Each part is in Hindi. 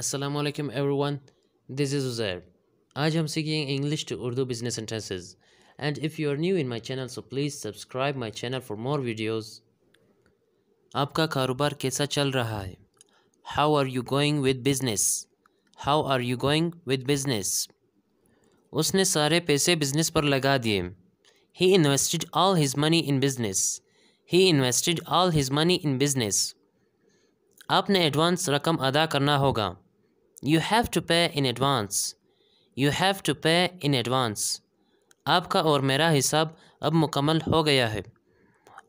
Aslam one this is Uzair आज हम सीखेंगे English to Urdu business sentences and if you are new in my channel so please subscribe my channel for more videos आपका कारोबार कैसा चल रहा है how are you going with business how are you going with business उसने सारे पैसे बिज़नेस पर लगा दिए he invested all his money in business he invested all his money in business आपने एडवांस रकम अदा करना होगा you have to pay in advance you have to pay in advance आपका और मेरा हिसाब अब मुकम्मल हो गया है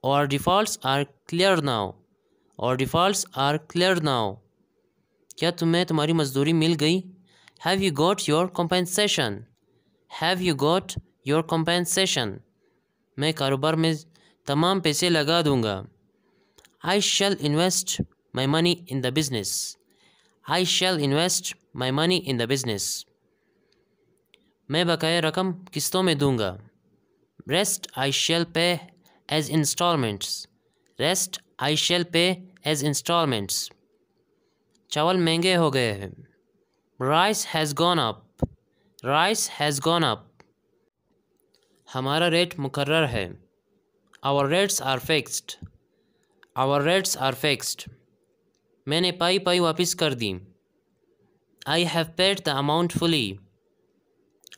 और डिफ़ॉल्ट आर क्लियर नाउ और डिफ़ॉल्ट आर क्लियर नाउ क्या तुम्हें तुम्हारी मजदूरी मिल गई have you got your compensation have you got your compensation मैं कारोबार में तमाम पैसे लगा दूंगा I shall invest my money in the business I shall invest my money in the business मैं बकाया रकम किस्तों में दूंगा rest I shall pay as instalments rest I shall pay as installments चावल महंगे हो गए हैं rice has gone up. Rice has gone up. हमारा रेट मुकर्र है our rates are fixed our rates are fixed. मैंने पाई पाई वापस कर दी I have paid the amount fully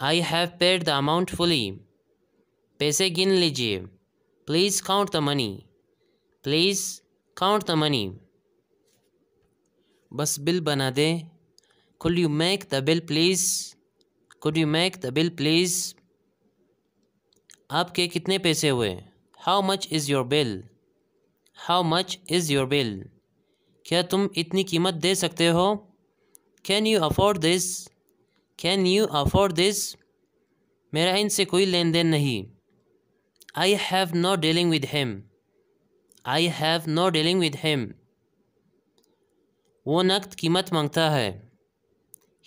I have paid the amount fully पैसे गिन लीजिए please count the money please count the money बस बिल बना दे could you make the bill please could you make the bill please आपके कितने पैसे हुए how much is your bill how much is your bill क्या तुम इतनी कीमत दे सकते हो can you afford this can you afford this मेरा इनसे कोई लेन देन नहीं I have no dealing with him I have no dealing with him वो नकद कीमत मांगता है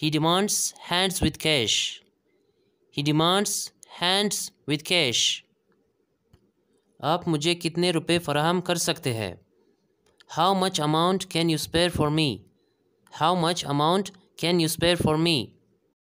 he demands hands with cash he demands hands with cash आप मुझे कितने रुपए फराहम कर सकते हैं How much amount can you spare for me? How much amount can you spare for me?